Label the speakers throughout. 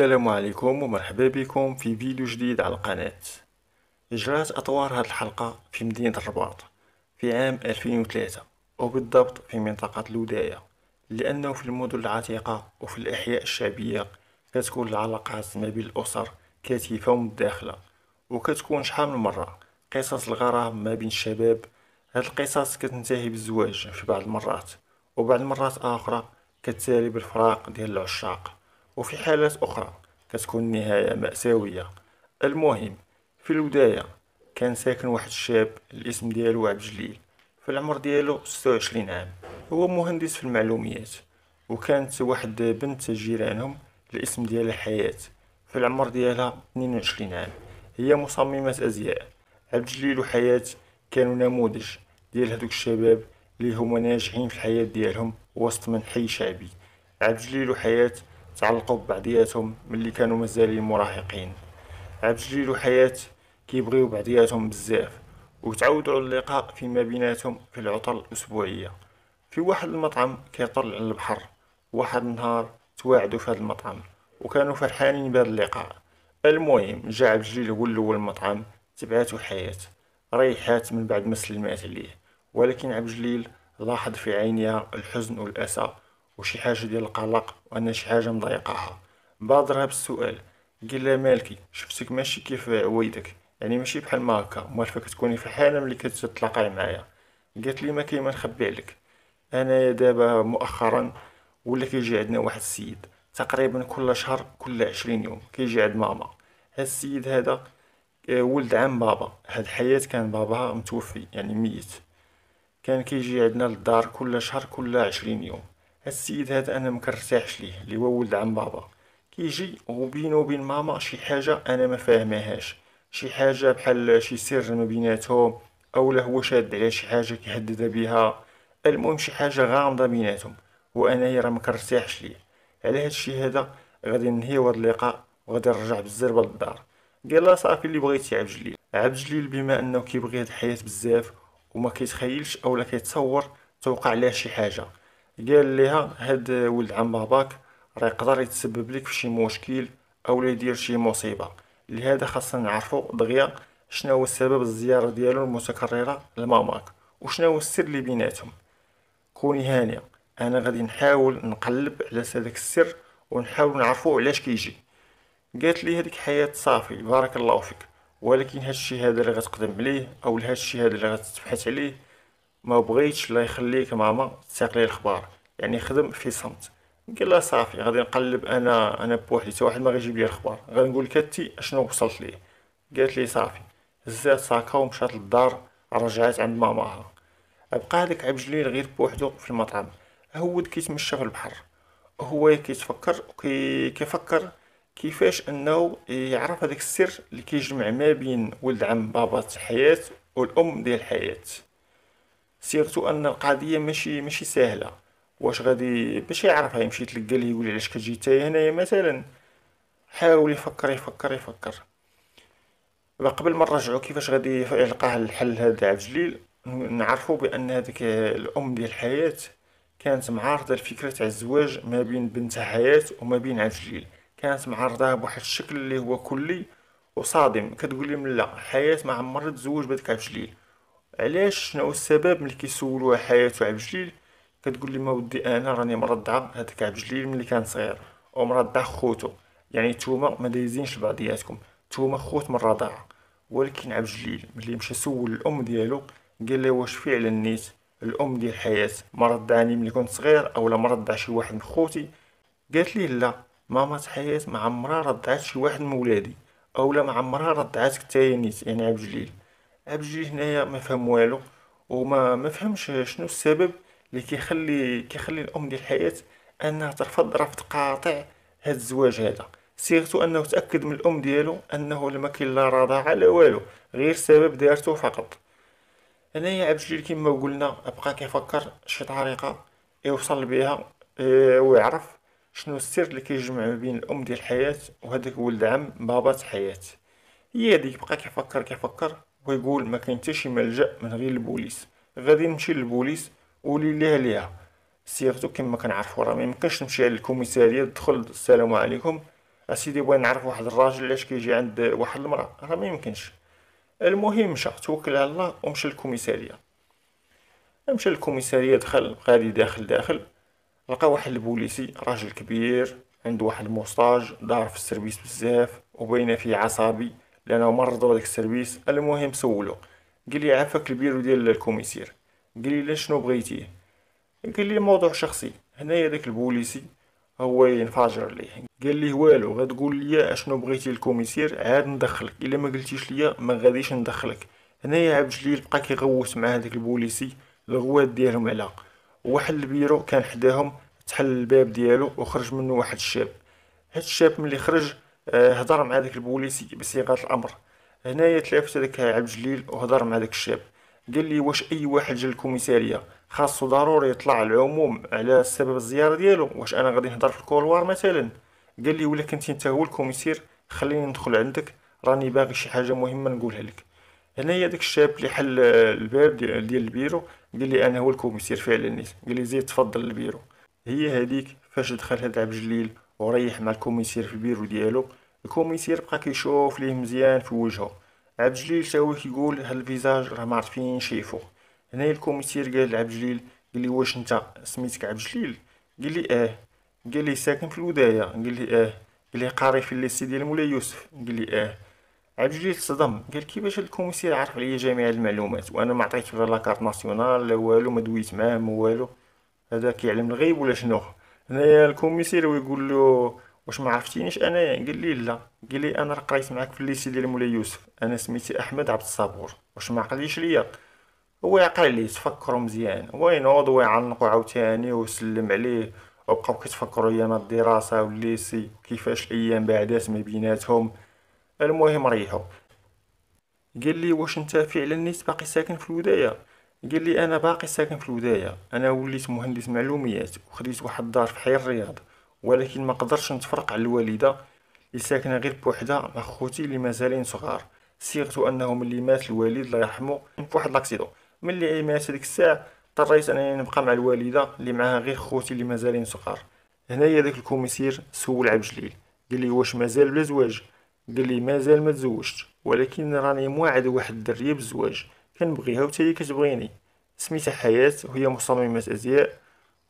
Speaker 1: السلام عليكم ومرحبا بكم في فيديو جديد على القناة إجراءات أطوار هذه الحلقة في مدينة الرباط في عام 2003 وبالضبط في منطقة الوداية لأنه في المدن العتيقة وفي الأحياء الشعبية كتكون العلاقات ما بين الأسر كثيفة ومتداخلة وكتكون شحال من مرة قصص الغرام ما بين الشباب هاد القصص كتنتهي بالزواج في بعض المرات وبعض المرات آخرى كتسالي بالفراق ديال العشاق وفي حالات أخرى كتكون النهاية مأساوية المهم في البداية كان ساكن واحد الشاب الاسم ديالو عبد الجليل في العمر ديالو 26 عام هو مهندس في المعلوميات وكانت واحد بنت جيرانهم الاسم ديالها حياة في العمر ديالها 22 عام هي مصممة أزياء عبد الجليل وحياة كانوا نموذج ديال هذوك الشباب اللي هما ناجحين في الحياة ديالهم وسط من حي شعبي عبد الجليل وحياة تعلقوا ببعضياتهم ملي كانوا مازالين مراهقين عبد جيل حياة كيبغيو بعضياتهم بزاف وتعودوا على اللقاء فيما بيناتهم في العطل الأسبوعية في واحد المطعم كيطل على البحر واحد النهار تواعدوا في هذا المطعم وكانوا فرحانين بهذا اللقاء المهم جا عبد الجليل هو الاول المطعم تبعاتو حياة ريحات من بعد ما سلمات عليه ولكن عبد الجليل لاحظ في عينيها الحزن والأسى وشي حاجه ديال القلق وان شي حاجه مضايقاها بادرها بالسؤال قال لها مالكي شفتك ماشي كيف عويدك يعني ماشي بحال ما هكا تكوني كتكوني حاله ملي كتتلاقاي معايا قالت لي ما كاين ما نخبي عليك انايا دابا مؤخرا ولا كيجي عندنا واحد السيد تقريبا كل شهر كل عشرين يوم كيجي عند ماما هاد السيد هذا آه، ولد عم بابا هاد الحياة كان باباها متوفي يعني ميت كان كيجي عندنا للدار كل شهر كل عشرين يوم السيد هذا انا مكرتاحش ليه اللي هو ولد عم بابا كيجي وبينه وبين ماما شي حاجه انا ما فاهمهاش شي حاجه بحال شي سر ما بيناتهم اولا هو شاد على شي حاجه كيهدد بها المهم شي حاجه غامضه بيناتهم وانا راه مكرتاحش ليه على هاد الشي هذا غادي ننهيو هاد اللقاء وغادي نرجع بالزربه للدار قال صافي اللي بغيتي عبد الجليل عبد الجليل بما انه كيبغي هاد الحياه بزاف وما كيتخيلش اولا كيتصور توقع له شي حاجه قال ليها هاد ولد عم باباك راه يقدر يتسبب لك فشي مشكل اولا يدير شي مصيبه لهذا خاصنا نعرفو دغيا شنو هو السبب الزياره ديالو المتكرره لماماك وشنو هو السر اللي بيناتهم كوني هانيه انا غادي نحاول نقلب على هذاك السر ونحاول نعرفو علاش كيجي قالت لي هذيك حياه صافي بارك الله فيك ولكن هاد الشيء هذا اللي غتقدم عليه او هاد الشيء هذا اللي غتبحث عليه ما بغيتش الله يخليك ماما تسقلي الخبار يعني خدم في صمت قال لها صافي غادي نقلب انا انا بوحدي حتى واحد ما غيجيب لي الخبار غادي لك انت اشنو وصلت ليه قالت لي صافي هزات ساكا ومشات للدار رجعات عند ماماها بقى هذاك عبجليل غير بوحدو في المطعم هو كيتمشى في البحر هو كيتفكر وكي كيفكر كيفاش انه يعرف هذاك السر اللي كيجمع ما بين ولد عم بابا حياة والام ديال الحياه سيرتو ان القضيه ماشي ماشي سهله واش غادي باش يعرفها يمشي تلقى ليه يقول علاش كتجي حتى هنايا مثلا حاول يفكر يفكر يفكر قبل ما نرجعو كيفاش غادي يلقى الحل هذا عبد الجليل نعرفو بان هذيك الام ديال الحياه كانت معارضه لفكره تاع الزواج ما بين بنت حياه وما بين عبد الجليل كانت معارضه بواحد الشكل اللي هو كلي وصادم كتقول لهم لا حياه ما عمرها تزوج بهذاك عبد الجليل علاش شنو السبب ملي كيسولوها حياته عبد الجليل كتقول لي ما ودي انا راني مرضعه هذاك عبد الجليل ملي كان صغير ومرضع خوتو يعني نتوما ما دايزينش بعضياتكم نتوما خوت من الرضاعه ولكن عبد الجليل ملي مشى سول الام ديالو قال لي واش فعلا نيت الام ديال الحياه مرضعاني ملي كنت صغير اولا مرضع شي واحد من خوتي قالت لي لا ماما حياه ما عمرها رضعت شي واحد من ولادي اولا ما عمرها رضعتك تاينيت نيت يعني عبد الجليل ابجي هنايا ما فهم والو وما ما فهمش شنو السبب اللي كيخلي كيخلي الام ديال الحياه انها ترفض رفض قاطع هاد الزواج هذا سيرتو انه تاكد من الام ديالو انه لما كاين لا رضا لا والو غير سبب دارته فقط هنايا عبد الجليل كما قلنا ابقى كيفكر شي طريقه يوصل بها آه، ويعرف شنو السر اللي كيجمع ما بين الام ديال الحياه وهذاك ولد عم بابا الحياه هي هذيك بقى كيفكر كيفكر ويقول ما كاين حتى شي ملجا من غير البوليس غادي نمشي للبوليس ولي ليها ليها سيرتو كما كنعرفو راه ميمكنش نمشي على الكوميساريه ندخل السلام عليكم اسيدي بغا نعرف واحد الراجل علاش كيجي عند واحد المراه راه ميمكنش المهم مشى توكل على الله ومشى للكوميساريه مشى للكوميساريه دخل غادي داخل داخل لقى واحد البوليسي راجل كبير عنده واحد الموسطاج دار في السيرفيس بزاف وباينه فيه عصبي لانه مرضوا داك السيرفيس المهم سولو قال لي عافاك البيرو ديال الكوميسير قال لي لا شنو بغيتيه قال لي موضوع شخصي هنايا داك البوليسي هو ينفجر عليه قال لي والو غتقول لي اشنو بغيتي الكوميسير عاد ندخلك الا ما قلتيش ليا ما غاديش ندخلك هنايا عبد الجليل بقى كيغوت مع هذاك البوليسي الغوات ديالهم على واحد البيرو كان حداهم تحل الباب ديالو وخرج منه واحد الشاب هاد الشاب ملي خرج هضر مع داك البوليسي بصيغه الامر هنايا تلافت هذاك عبد الجليل وهضر مع داك الشاب قال لي واش اي واحد جا للكوميساريه خاصو ضروري يطلع العموم على سبب الزياره ديالو واش انا غادي نهضر في الكولوار مثلا قال لي ولا كنتي انت هو الكوميسير خليني ندخل عندك راني باغي شي حاجه مهمه نقولها لك هنايا داك الشاب اللي حل الباب ديال البيرو قال لي انا هو الكوميسير فعلا نيت قال لي زيد تفضل البيرو هي هذيك فاش دخل هذا عبد الجليل وريح مع الكوميسير في البيرو ديالو الكوميسير بقى كيشوف ليه مزيان في وجهه عبد الجليل تاوي كيقول هاد الفيزاج راه ما عارفين شيفو هنا الكوميسير قال لعبد الجليل قال لي واش نتا سميتك عبد الجليل قال لي اه قال لي ساكن في الودايه قال لي اه قال لي قاري في الليسي ديال مولاي يوسف قال لي اه عبد الجليل صدم قال كيفاش الكوميسير عرف عليا جميع المعلومات وانا ما عطيتش غير لاكارت ناسيونال لا والو ما دويت معاه ما والو هذا كيعلم الغيب ولا شنو هنايا الكوميسير ويقول له واش ما عرفتينيش انايا قال لي لا قال لي انا راه قريت معاك في الليسي ديال مولاي يوسف انا سميتي احمد عبد الصبور واش ما عقليش ليا هو يعقل لي تفكروا مزيان هو ينوض ويعنقو عاوتاني وسلم عليه وبقاو كيتفكروا ايام الدراسه والليسي كيفاش الايام بعدات ما بيناتهم المهم ريحوا قال لي واش انت فعلا نيت باقي ساكن في الودايه قال لي انا باقي ساكن في الودايه انا وليت مهندس معلوميات وخديت واحد الدار في حي الرياض ولكن ما قدرش نتفرق على الوالده اللي ساكنه غير بوحدها مع خوتي اللي مازالين صغار سيرت انه ملي مات الوالد الله يرحمه واحد لاكسيدون ملي مات هذيك الساعه اضطريت انني نبقى مع الوالده اللي معاها غير خوتي اللي مازالين صغار هنايا داك الكوميسير سول عبد الجليل قال لي واش مازال بلا زواج قال لي مازال ما تزوجتش ولكن راني موعد واحد الدريه بالزواج كنبغيها وتا هي كتبغيني سميتها حياه وهي مصممه ازياء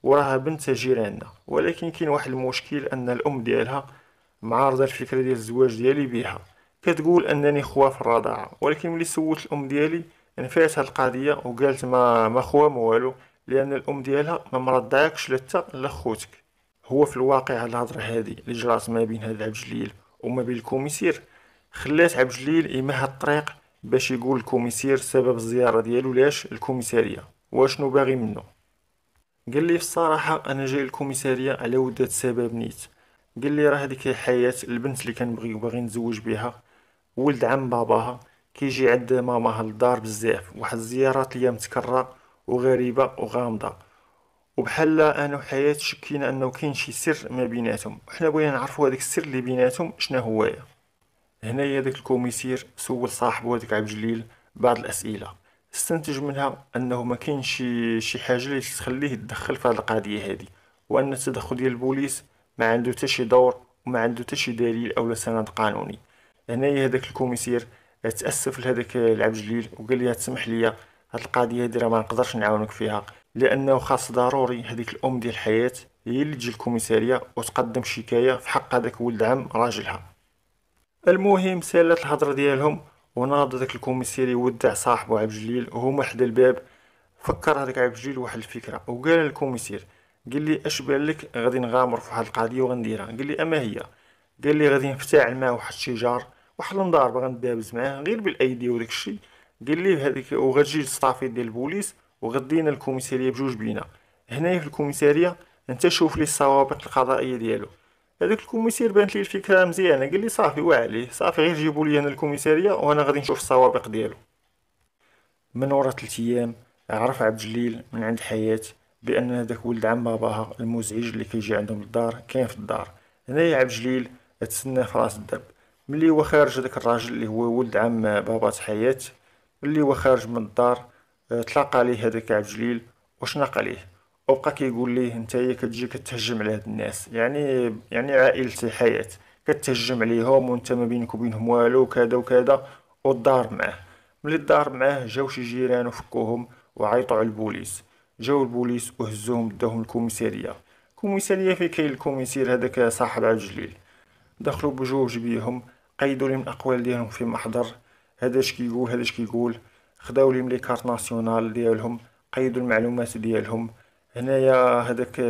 Speaker 1: وراها بنت جيراننا ولكن كاين واحد المشكل ان الام ديالها معارضه الفكره ديال الزواج ديالي بها كتقول انني خوا في الرضاعه ولكن ملي سولت الام ديالي هاد القضيه وقالت ما ما خوا ما والو لان الام ديالها ما مرضعكش لا حتى لا خوتك هو في الواقع الهضره هذه اللي جرات ما بين هاد عبد الجليل وما بين الكوميسير خلات عبد الجليل يمه الطريق باش يقول الكوميسير سبب الزياره ديالو لاش الكوميساريه واشنو باغي منه قال لي في الصراحه انا جاي للكوميساريه على ودة سبب نيت قال لي راه هذيك الحياه البنت اللي كنبغي بغي نزوج بها ولد عم باباها كيجي عند ماماها للدار بزاف واحد الزيارات ليا متكرره وغريبه وغامضه وبحال انا وحياة شكينا انه كاين شي سر ما بيناتهم وحنا بغينا نعرفوا هذاك السر اللي بيناتهم شنو هو هنايا داك الكوميسير سول صاحبو هذاك عبد الجليل بعض الاسئله استنتج منها انه ما كاين شي شي حاجه اللي تخليه يتدخل في هذه القضيه هذه وان التدخل ديال البوليس ما عنده حتى شي دور وما عنده حتى شي دليل او سند قانوني هنايا هذاك الكوميسير تاسف لهذاك العبد الجليل وقال لي تسمح لي هاد القضيه هادي راه ما نقدرش نعاونك فيها لانه خاص ضروري هذيك الام ديال الحياه هي اللي تجي للكوميساريه وتقدم شكايه في حق هذاك ولد عم راجلها المهم سالت الهضره ديالهم وناض داك الكوميسيري ودع صاحبه عبد الجليل وهما حدا الباب فكر هذاك عبد الجليل واحد الفكره وقال للكوميسير قال لي اش بالك غادي نغامر في واحد القضيه وغنديرها قال لي اما هي قال لي غادي نفتعل معاه واحد الشجار واحد باغي ندابز معاه غير بالايدي وداك الشيء قال لي هذيك وغتجي الصافي ديال البوليس وغدينا الكوميساريه بجوج بينا هنايا في الكوميساريه انت شوف لي السوابق القضائيه ديالو هذاك الكوميسير بانت لي الفكره مزيانه قال لي صافي عليه صافي غير جيبوا لي انا الكوميساريه وانا غادي نشوف السوابق ديالو من ورا 3 ايام عرف عبد الجليل من عند حياة بان هذاك ولد عم باباها المزعج اللي كيجي عندهم للدار كاين في الدار هنايا عبد الجليل تسناه في راس الدرب ملي هو خارج هذاك الراجل اللي هو ولد عم بابا حياة ملي هو خارج من الدار تلاقى عليه هذاك عبد الجليل وشنق عليه وبقى كيقول ليه نتايا كتجي كتهجم على هاد الناس يعني يعني عائلتي حياة كتهجم عليهم وانت ما بينك وبينهم والو وكذا وكذا والدار معاه ملي الدار معاه جاو شي جيران وفكوهم وعيطوا على البوليس جاو البوليس وهزوهم داهم الكوميساريه الكوميساريه فين كاين الكوميسير هذاك صاحب العجليل دخلوا بجوج بيهم قيدوا لهم الاقوال ديالهم في محضر هذا اش كيقول هذا اش كيقول خداو لهم لي كارت ناسيونال ديالهم قيدوا المعلومات ديالهم هنايا هذاك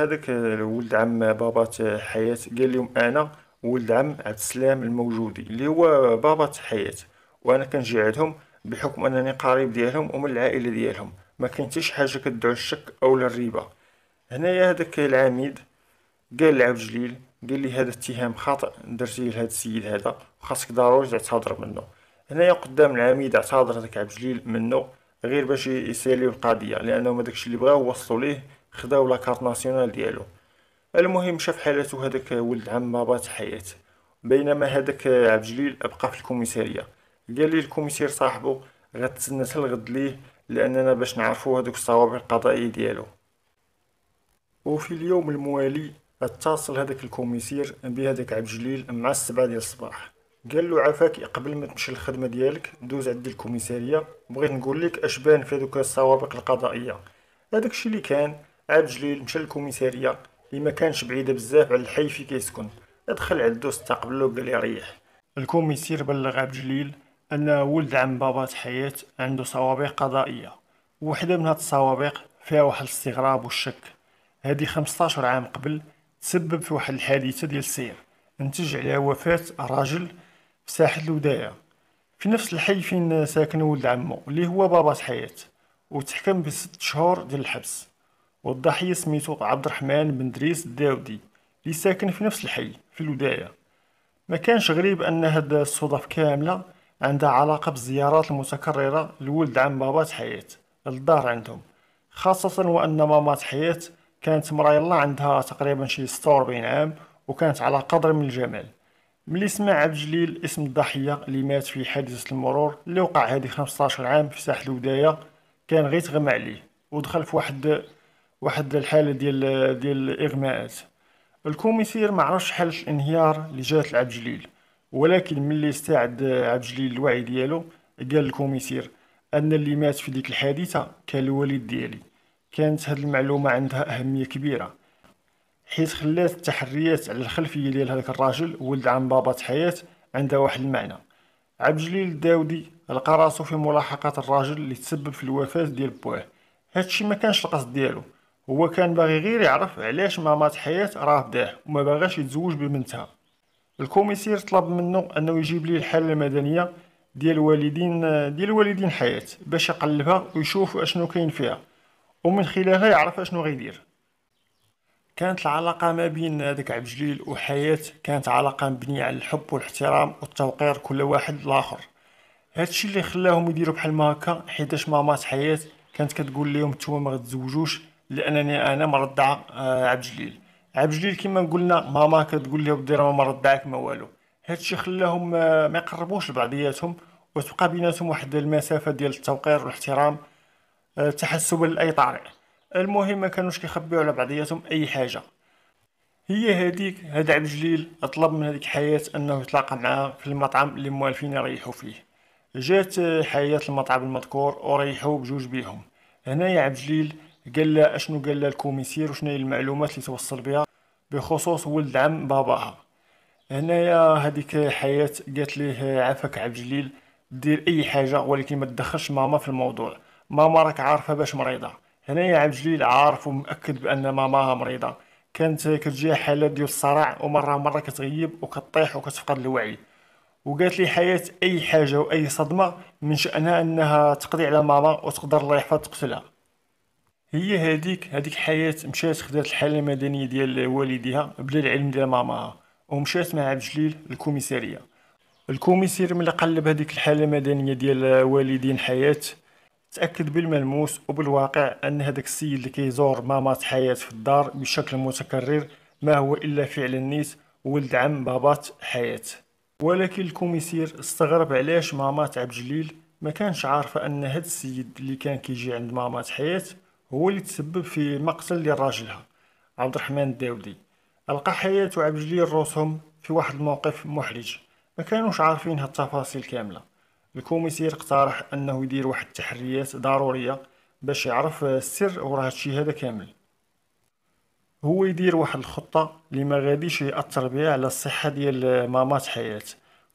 Speaker 1: هذاك ولد عم بابا حياة قال لهم انا ولد عم عبد السلام الموجودي اللي هو بابا حياة وانا كنجي عندهم بحكم انني قريب ديالهم ومن العائله ديالهم ما كاين شي حاجه كدعو الشك او الريبه هنايا هذاك العميد قال لعبد الجليل قال لي هذا اتهام خاطئ درتيه لهذا السيد هذا وخاصك ضروري تعتذر منه هنايا قدام العميد اعتذر هذاك عبد الجليل منه غير باش يساليو القضيه لانهم داكشي اللي بغاو وصلوا ليه خداو لاكارت ناسيونال ديالو المهم شاف حالته هذاك ولد عم بات حياته بينما هذاك عبد الجليل بقى في الكوميساريه قال لي الكوميسير صاحبو غتسنى الغد ليه لاننا باش نعرفو هذوك الصوابع القضائيه ديالو وفي اليوم الموالي اتصل هذاك الكوميسير بهذاك عبد الجليل مع السبعة ديال الصباح قال له عافاك قبل ما تمشي للخدمه ديالك دوز عند الكوميساريه بغيت نقول لك اش بان في هذوك السوابق القضائيه هذاك الشيء اللي كان عاد جليل مشى للكوميساريه اللي ما كانش بعيده بزاف على الحي فين كيسكن دخل عندو استقبل له قال ريح الكوميسير بلغ عبد الجليل ان ولد عم بابا حيات عنده سوابق قضائيه وحده من هاد السوابق فيها واحد الاستغراب والشك هذه 15 عام قبل تسبب في واحد الحادثه ديال السير نتج عليها وفاه راجل في ساحة الودائع في نفس الحي فين ساكن ولد عمو اللي هو بابا حياة وتحكم بست شهور ديال الحبس والضحية سميتو عبد الرحمن بن دريس الداودي اللي ساكن في نفس الحي في الوداية ما كانش غريب ان هاد الصدف كاملة عندها علاقة بالزيارات المتكررة لولد عم بابا حياة للدار عندهم خاصة وان ماما حياة كانت مرا الله عندها تقريبا شي 46 عام وكانت على قدر من الجمال ملي سمع عبد الجليل اسم الضحيه اللي مات في حادثه المرور اللي وقع هادي 15 عام في ساحل الودايه كان غير تغمى عليه ودخل في واحد واحد الحاله ديال ديال الاغماءات الكوميسير ما عرفش حالة الانهيار اللي جات لعبد الجليل ولكن ملي استعد عبد الجليل الوعي ديالو قال الكوميسير ان اللي مات في ديك الحادثه كان الوالد ديالي كانت هاد المعلومه عندها اهميه كبيره حيث خلات التحريات على الخلفيه ديال هذاك الراجل ولد عم بابا حياة عندها واحد المعنى عبد الجليل الداودي لقى راسو في ملاحقه الراجل اللي تسبب في الوفاه ديال بواه هادشي ما كانش القصد ديالو هو كان باغي غير يعرف علاش ماما حياة راه بداه وما باغاش يتزوج ببنتها الكوميسير طلب منه انه يجيب ليه الحاله المدنيه ديال والدين ديال والدين حياة باش يقلبها ويشوف اشنو كاين فيها ومن خلالها يعرف اشنو غيدير كانت العلاقة ما بين هذاك عبد الجليل وحياة كانت علاقة مبنية على الحب والاحترام والتوقير كل واحد لآخر هادشي اللي خلاهم يديروا بحال ما هكا حيتاش مامات حياة كانت كتقول لهم نتوما ما غتزوجوش لانني انا مرضع آه، عبد الجليل عبد الجليل كما قلنا ماما كتقول لهم دير ما رضعك ما والو هادشي خلاهم آه، ما يقربوش لبعضياتهم وتبقى بيناتهم واحد المسافة ديال التوقير والاحترام آه، تحسبا لأي طريق المهم ما كانوش كيخبيو على بعضياتهم اي حاجه هي هذيك هاد عبد الجليل طلب من هذيك حياة انه يتلاقى معها في المطعم اللي موالفين يريحوا فيه جات آه، حياة المطعم المذكور وريحوا بجوج بيهم هنايا عبد الجليل قال لها اشنو قال لها الكوميسير وشنو هي المعلومات اللي توصل بها بخصوص ولد عم باباها هنايا هذيك حياة قالت ليه آه، عافاك عبد الجليل دير اي حاجه ولكن ما تدخلش ماما في الموضوع ماما راك عارفه باش مريضه هنايا عبد الجليل عارف ومأكد بأن ماماها مريضة كانت كتجيها حالات ديال الصرع ومرة مرة كتغيب وكطيح وكتفقد الوعي وقالت لي حياة أي حاجة وأي صدمة من شأنها أنها تقضي على ماما وتقدر الله يحفظها تقتلها هي هذيك هذيك حياة مشات خدات الحالة المدنية ديال والديها بلا العلم ديال ماماها ومشات مع عبد الجليل الكوميسارية الكوميسير ملي قلب هذيك الحالة المدنية ديال والدين حياة تاكد بالملموس وبالواقع ان هذاك السيد اللي كيزور ماما حياة في الدار بشكل متكرر ما هو الا فعل النيس ولد عم بابات حياة ولكن الكوميسير استغرب علاش مامات عبد الجليل ما كانش عارفه ان هذا السيد اللي كان كيجي عند مامات حياة هو اللي تسبب في مقتل لراجلها عبد الرحمن الداودي القى حياة وعبد الجليل روسهم في واحد الموقف محرج ما كانوش عارفين هالتفاصيل التفاصيل كامله الكوميسير اقترح انه يدير واحد التحريات ضروريه باش يعرف السر وراء هادشي هذا كامل هو يدير واحد الخطه اللي ما غاديش ياثر بها على الصحه ديال مامات حياه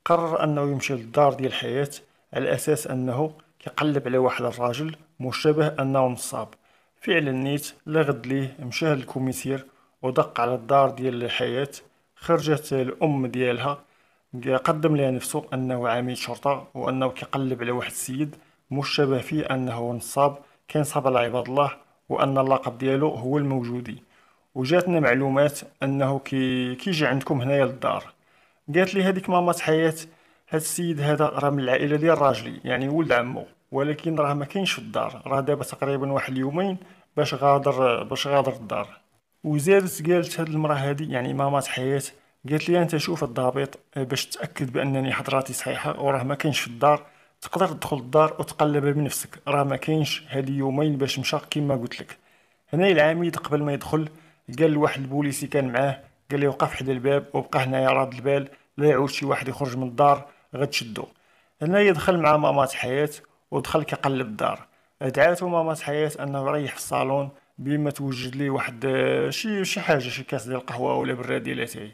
Speaker 1: قرر انه يمشي للدار ديال حياه على اساس انه كيقلب على واحد الراجل مشابه انه نصاب فعلا نيت لغد ليه مشاه للكوميسير ودق على الدار ديال الحياه خرجت الام ديالها قدم لها نفسه انه عميل شرطه وانه كيقلب على واحد السيد مشتبه فيه انه نصاب صاب على عباد الله وان اللقب ديالو هو الموجودي وجاتنا معلومات انه كي كيجي عندكم هنايا للدار قالت لي هذيك ماما حياة هاد السيد هذا راه من العائله ديال راجلي يعني ولد عمو ولكن راه ما كاينش في الدار راه دابا تقريبا واحد اليومين باش غادر باش غادر الدار وزادت قالت هاد المراه هادي يعني ماما حياه قالت لي انت شوف الضابط آه، باش تاكد بانني حضراتي صحيحه وراه ما كاينش في الدار تقدر تدخل الدار وتقلب بنفسك راه ما كاينش هادي يومين باش مشى كيما قلت لك هنا العميد قبل ما يدخل قال لواحد البوليسي كان معاه قال لي وقف حدا الباب وبقى هنايا راد البال لا يعود شي واحد يخرج من الدار غتشدو هنا يدخل مع مامات حياة ودخل كيقلب الدار دعاتو مامات حياة انه يريح في الصالون بما توجد ليه واحد آه، شي شي حاجه شي كاس ديال القهوه ولا براد ديال اتاي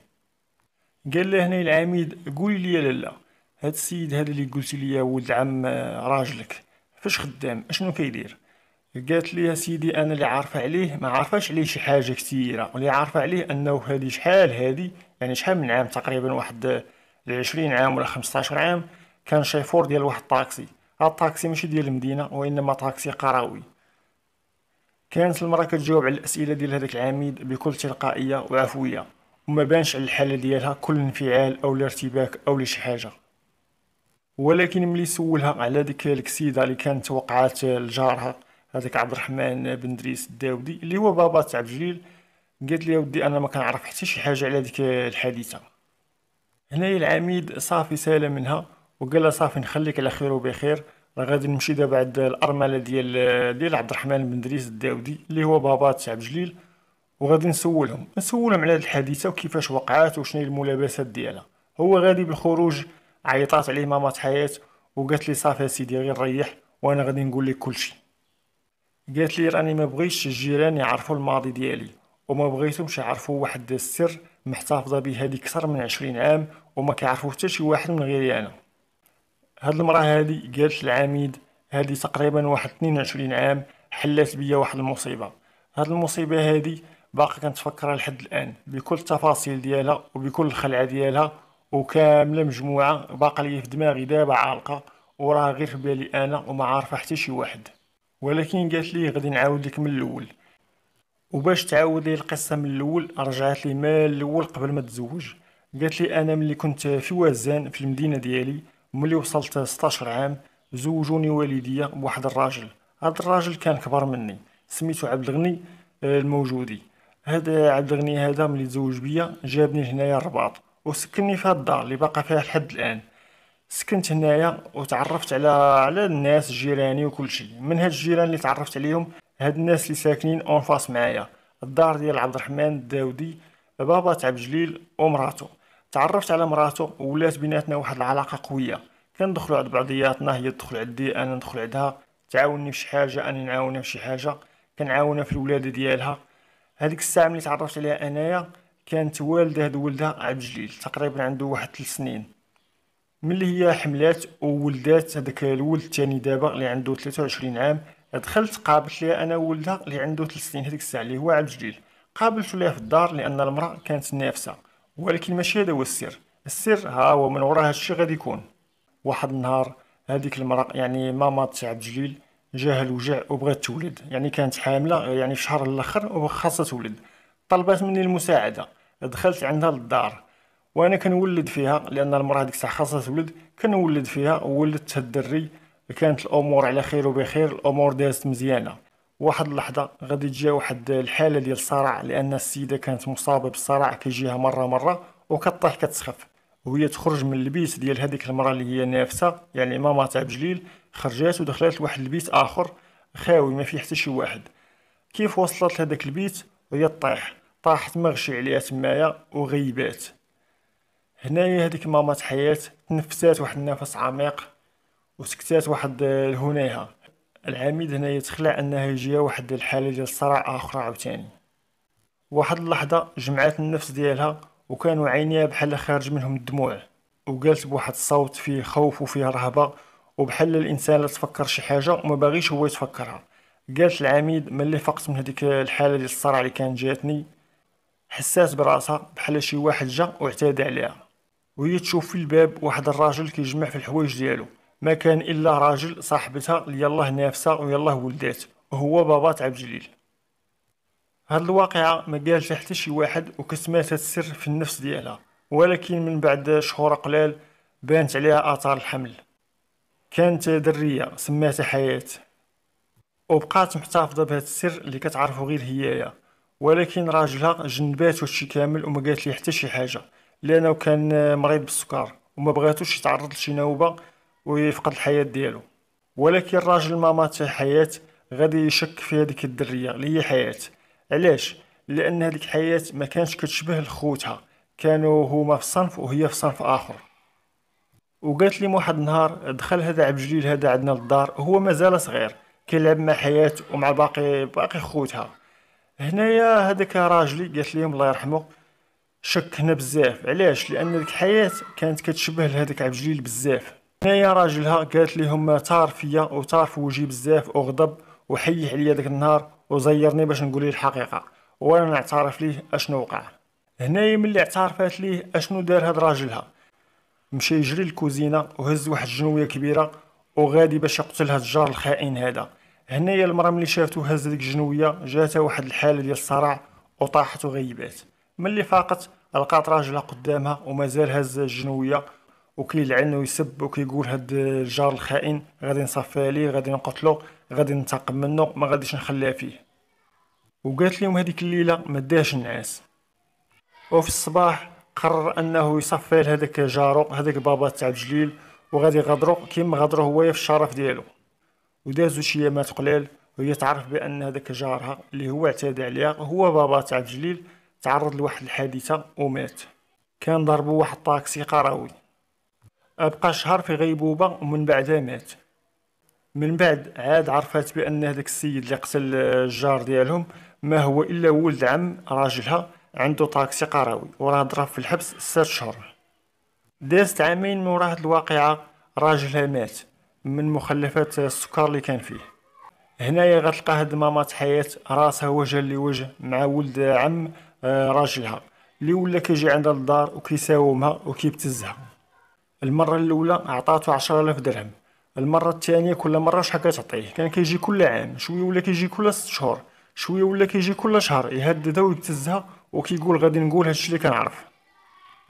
Speaker 1: قال له هنا العميد قولي لي لا هاد السيد هذا اللي قلتي لي ولد عم راجلك فاش خدام اشنو كيدير قالت لي يا سيدي انا اللي عارفه عليه ما عارفاش عليه شي حاجه كثيره واللي عارفه عليه انه هذه شحال هذه يعني شحال من عام تقريبا واحد 20 عام ولا 15 عام كان شيفور ديال واحد الطاكسي هاد الطاكسي ماشي ديال المدينه وانما طاكسي قراوي كانت المراه كتجاوب على الاسئله ديال هذاك العميد بكل تلقائيه وعفويه وما بانش على الحاله ديالها كل انفعال او الارتباك او لشي حاجه ولكن ملي سولها على ديك الكسيده اللي كانت وقعات لجارها هذاك عبد الرحمن بن دريس الداودي اللي هو بابا تاع بجليل قالت لي ودي انا ما كنعرف حتى شي حاجه على ديك الحادثه هنايا العميد صافي سالا منها وقال لها صافي نخليك على خير وبخير راه غادي نمشي دابا عند الارمله ديال ديال عبد الرحمن بن دريس الداودي اللي هو بابا تاع بجليل وغادي نسولهم نسولهم على هذه الحادثه وكيفاش وقعات وشنو هي الملابسات ديالها هو غادي بالخروج عيطات عليه مامات حياه وقالت لي صافي سيدي غير ريح وانا غادي نقول لك كلشي قالت لي راني ما بغيتش الجيران يعرفوا الماضي ديالي وما بغيتهمش يعرفوا واحد السر محتفظه به هذه اكثر من عشرين عام وما كيعرفوا حتى شي واحد من غيري انا هاد المراه هادي قالت للعميد هادي تقريبا واحد 22 عام حلات بيا واحد المصيبه هاد المصيبه هادي باقي كنتفكرها لحد الان بكل التفاصيل ديالها وبكل الخلعه ديالها وكامله مجموعه باقا ليا في دماغي دابا عالقه وراها غير في بالي انا وما عارفه حتى شي واحد ولكن قالت لي غادي نعاود لك من الاول وباش تعاود لي القصه من الاول رجعت لي مال الاول قبل ما تزوج قالت لي انا ملي كنت في وازان في المدينه ديالي ملي وصلت 16 عام زوجوني والديا بواحد الراجل هذا الراجل كان كبر مني سميتو عبد الغني آه، الموجودي هذا عبد الغني هذا ملي تزوج بيا جابني هنايا الرباط وسكنني في هاد الدار اللي باقا فيها لحد الان سكنت هنايا وتعرفت على على الناس جيراني وكل شيء من هاد الجيران اللي تعرفت عليهم هاد الناس اللي ساكنين اون فاس معايا الدار ديال عبد الرحمن الداودي بابا تاع بجليل ومراته تعرفت على مراتو ولات بيناتنا واحد العلاقه قويه كندخلوا عند بعضياتنا هي تدخل عندي انا ندخل عندها تعاوني في شي حاجه انا نعاونها في شي حاجه كنعاونها في الولاده ديالها هذيك الساعه ملي تعرفت عليها انايا كانت والده هاد ولدها عبد الجليل تقريبا عنده واحد 3 سنين ملي هي حملات وولدات هذاك الولد الثاني دابا اللي عنده 23 عام دخلت قابلت ليها انا ولدها اللي عنده 3 سنين هذيك الساعه اللي هو عبد الجليل قابلت ليها في الدار لان المراه كانت نافسه ولكن ماشي هذا هو السر السر ها هو من وراء هادشي غادي يكون واحد النهار هذيك المراه يعني ماما تاع عبد الجليل جاها الوجع وبغات تولد يعني كانت حامله يعني في شهر الاخر وخاصة تولد طلبات مني المساعده دخلت عندها للدار وانا كنولد فيها لان المراه ديك الساعه خاصها تولد كنولد فيها وولدت هاد الدري كانت الامور على خير وبخير الامور دازت مزيانه واحد اللحظه غادي تجي واحد الحاله ديال الصرع لان السيده كانت مصابه بالصرع كيجيها مره مره وكطيح كتسخف وهي تخرج من البيت ديال هذيك المراه اللي هي نافسه يعني ماما تاع بجليل خرجات ودخلات لواحد البيت اخر خاوي ما فيه حتى شي واحد كيف وصلت لهداك البيت وهي طاح طاحت مغشي عليها تمايا وغيبات هنايا هذيك ماما حياة تنفسات واحد النفس عميق وسكتات واحد الهنيهة العميد هنايا تخلى انها يجيها واحد الحاله ديال الصراع اخرى عاوتاني واحد اللحظه جمعات النفس ديالها وكانوا عينيها بحال خارج منهم الدموع وقالت بواحد الصوت فيه خوف وفيه رهبه وبحال الانسان لا تفكر شي حاجه وما باغيش هو يتفكرها قالت العميد ملي فقت من هذيك الحاله ديال الصرع اللي كانت جاتني حسات براسها بحال شي واحد جا واعتدى عليها وهي تشوف في الباب واحد الراجل كيجمع في الحوايج ديالو ما كان الا راجل صاحبتها اللي يلاه نافسه ويلاه ولدات وهو بابا تاع عبد الجليل هاد الواقعة ما قالش حتى شي واحد وكسمات السر في النفس ديالها ولكن من بعد شهور قلال بانت عليها آثار الحمل كانت درية سماتها حياة وبقات محتفظة بهذا السر اللي كتعرفو غير هيايا ولكن راجلها جنباتو هادشي كامل وما قالت لي حتى شي حاجة لأنه كان مريض بالسكر وما بغاتوش يتعرض لشي نوبة ويفقد الحياة ديالو ولكن راجل ماما تاع حياة غادي يشك في هذيك الدرية اللي هي حياة علاش لأن هذيك حياة ما كانش كتشبه لخوتها كانوا هما في صنف وهي في صنف آخر وقالت لي واحد النهار دخل هذا عبد الجليل هذا عندنا للدار هو مازال صغير كيلعب مع حياة ومع باقي باقي خوتها هنايا هذاك راجلي قالت لهم الله يرحمه شكنا بزاف علاش لان ديك حياة كانت كتشبه لهذاك عبد الجليل بزاف هنايا راجلها قالت لهم طار فيا وطار في وجهي بزاف وغضب وحيح عليا داك النهار وزيرني باش نقول ليه الحقيقه وانا نعترف ليه اشنو وقع هنايا ملي اعترفات ليه اشنو دار هاد راجلها مشى يجري للكوزينه وهز واحد الجنويه كبيره وغادي باش يقتل هاد الجار الخائن هذا هنايا المراه ملي شافتو هز ديك الجنويه جاتها واحد الحاله ديال الصرع وطاحت وغيبات ملي فاقت لقات راجلها قدامها ومازال هز الجنويه وكيلعن ويسب وكيقول هاد الجار الخائن غادي نصفي عليه غادي نقتلو غادي ننتقم منه ما غاديش نخليها فيه وقالت لهم هذيك الليله ما داش النعاس وفي الصباح قرر انه يصفي لهذاك جارو هذاك بابا تاع الجليل وغادي يغدرو كيما غدرو هو في الشرف ديالو ودازو شي يامات قلال وهي تعرف بان هذاك جارها اللي هو اعتدى عليها هو بابا تاع الجليل تعرض لواحد الحادثه ومات كان ضربو واحد الطاكسي قراوي ابقى شهر في غيبوبه ومن بعدها مات من بعد عاد عرفات بان هذاك السيد اللي قتل الجار ديالهم ما هو الا ولد عم راجلها عنده طاكسي قروي وراه ضرب في الحبس ست شهور دازت عامين من ورا هاد الواقعة راجلها مات من مخلفات السكر اللي كان فيه هنايا غتلقى هاد مامات حياة راسها وجه لوجه مع ولد عم آه، راجلها اللي ولا كيجي عندها للدار وكيساومها وكيبتزها المرة الأولى عطاتو عشرة آلاف درهم المرة الثانية كل مرة شحال كتعطيه كان كيجي كل عام شوية ولا كيجي كل ست شهور شويه ولا كيجي كل شهر يهددها ويبتزها وكيقول غادي نقول هادشي اللي كنعرف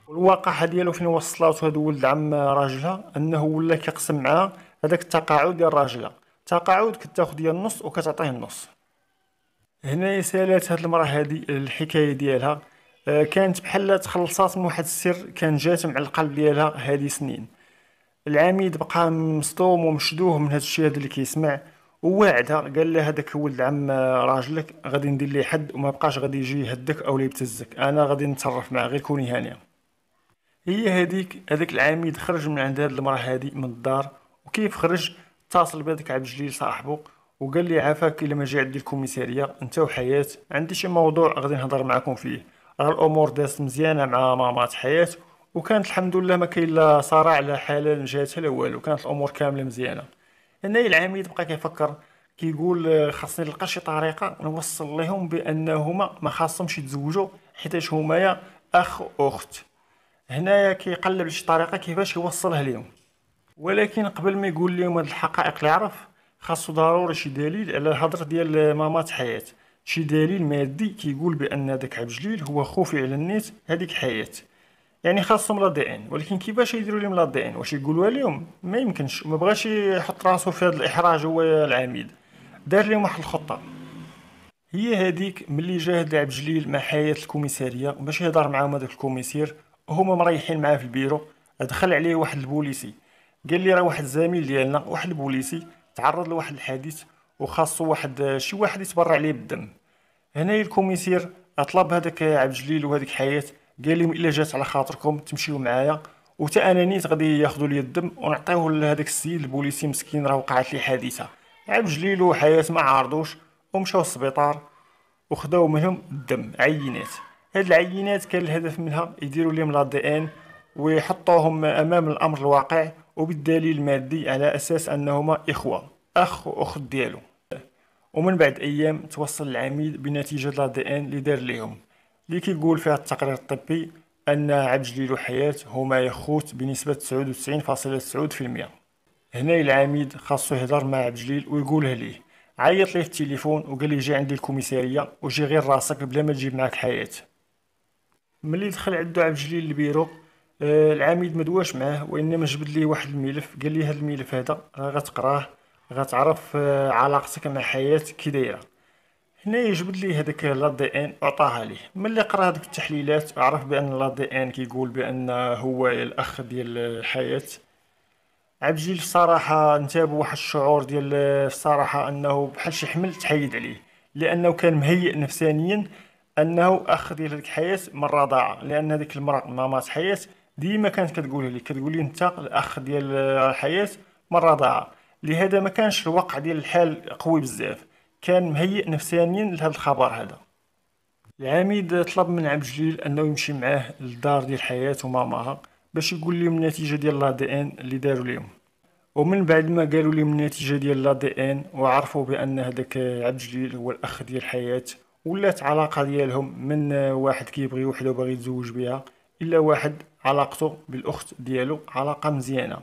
Speaker 1: والواقعه ديالو فين وصلات هاد ولد عم راجلها انه ولا كيقسم معاها هذاك التقاعد ديال راجلها تقاعد كتاخد ديال النص وكتعطيه النص هنا سالات هاد المراه هادي الحكايه ديالها آه، كانت بحال تخلصات من واحد السر كان جات مع القلب ديالها هادي سنين العميد بقى مصدوم ومشدوه من هاد الشيء هذا اللي كيسمع وواعدها قال لها هذاك ولد عم راجلك غادي ندير ليه حد وما بقاش غادي يجي يهدك او يبتزك انا غادي نتصرف معاه غير كوني هانيه هي هذيك هذاك العميد خرج من عند هاد المراه هادي من الدار وكيف خرج اتصل بهذاك عبد الجليل صاحبو وقال لي عافاك الا ما جي عندي الكوميساريه انت وحياه عندي شي موضوع غادي نهضر معكم فيه راه الامور دازت مزيانه مع مامات حياه وكانت الحمد لله ما كاين لا صراع لا حالة جاتها لا والو كانت الامور كامله مزيانه هنايا العميل بقى كيفكر كيقول آه، خاصني نلقى شي طريقه نوصل لهم بانهما ما خاصهمش يتزوجوا حيتاش همايا اخ اخت هنايا كيقلب شي طريقه كيفاش يوصلها ليهم ولكن قبل ما يقول لهم هاد الحقائق اللي عرف خاصو ضروري شي دليل على الهضره ديال مامات حياه شي دليل مادي كيقول بان داك عبد الجليل هو خوفي على النت هذيك حياه يعني خاصهم لا دي ان ولكن كيفاش يديروا لهم لا دي ان واش يقولوها لهم ما يمكنش ما بغاش يحط راسو في هذا الاحراج هو العميد دار لهم واحد الخطه هي هذيك ملي جا هاد عبد جليل مع حياة الكوميسارية باش يهضر معاهم هذاك الكوميسير وهما مريحين معاه في البيرو دخل عليه واحد البوليسي قال لي راه واحد الزميل ديالنا واحد البوليسي تعرض لواحد الحادث وخاصو واحد شي واحد يتبرع عليه بالدم هنا الكوميسير طلب هذاك عبد الجليل وهذيك حياة قال لهم الا جات على خاطركم تمشيو معايا وتا انا نيت غادي ياخذوا لي الدم ونعطيوه لهذاك السيد البوليسي مسكين راه وقعت ليه حادثه عاب جليلو حياة ما عارضوش ومشاو للسبيطار وخداو منهم الدم عينات هاد العينات كان الهدف منها يديروا لهم لا دي ان ويحطوهم امام الامر الواقع وبالدليل المادي على اساس انهما اخوه اخ واخت ديالو ومن بعد ايام توصل العميد بنتيجه لا دي ان اللي دار ليهم اللي كيقول فيها التقرير الطبي أن عبد الجليل وحياة هما يخوت بنسبة 99.9% هنا العميد خاصو يهضر مع عبد الجليل ويقولها ليه عيط ليه في التليفون وقال لي جي عندي الكوميساريه وجي غير راسك بلا ما تجيب معك حياه ملي دخل عندو عبد الجليل البيرو آه العميد مدواش معاه وانما جبد ليه واحد الملف قال لي هاد الملف هذا راه غتقراه غتعرف آه علاقتك مع حياه كي دايره هنا يجبد ليه هذاك لا دي ان عطاها ليه ملي قرا هذوك التحليلات عرف بان لا دي ان كيقول بان هو الاخ ديال الحياه عبجيل الصراحه نتاب واحد الشعور ديال الصراحه انه بحال شي حمل تحيد عليه لانه كان مهيئ نفسانيا انه اخ ديال هذيك الحياه من الرضاعه لان هذيك المراه مامات حياه ديما كانت كتقول لي كتقول لي انت الاخ ديال الحياه من الرضاعه لهذا ما كانش الوقع ديال الحال قوي بزاف كان مهيئ نفسانيا لهذا الخبر هذا العميد طلب من عبد الجليل انه يمشي معاه للدار ديال حياة وماماها باش يقول لهم النتيجة ديال لا دي ان اللي داروا لهم ومن بعد ما قالوا لهم النتيجة ديال لا دي ان وعرفوا بان هذاك عبد الجليل هو الاخ ديال حياة ولات علاقة ديالهم من واحد كيبغي وحده باغي يتزوج بها الا واحد علاقته بالاخت ديالو علاقة مزيانة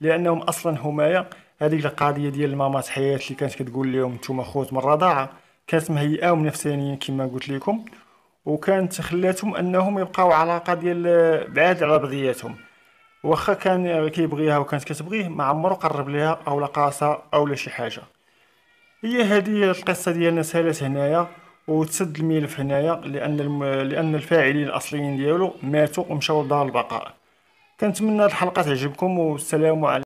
Speaker 1: لانهم اصلا همايا هذيك القضيه ديال المامات حياه اللي كانت كتقول لهم نتوما خوت من الرضاعه كانت مهيئاهم نفسانيا كما قلت لكم وكانت خلاتهم انهم يبقاو علاقه ديال بعاد على بعضياتهم واخا كان كيبغيها وكانت كتبغيه ما عمرو قرب ليها او لا او لا شي حاجه هي هذه القصه ديالنا سالت هنايا وتسد الملف هنايا لان لان الفاعلين الاصليين ديالو ماتوا ومشاو لدار البقاء كنتمنى هاد الحلقه تعجبكم والسلام عليكم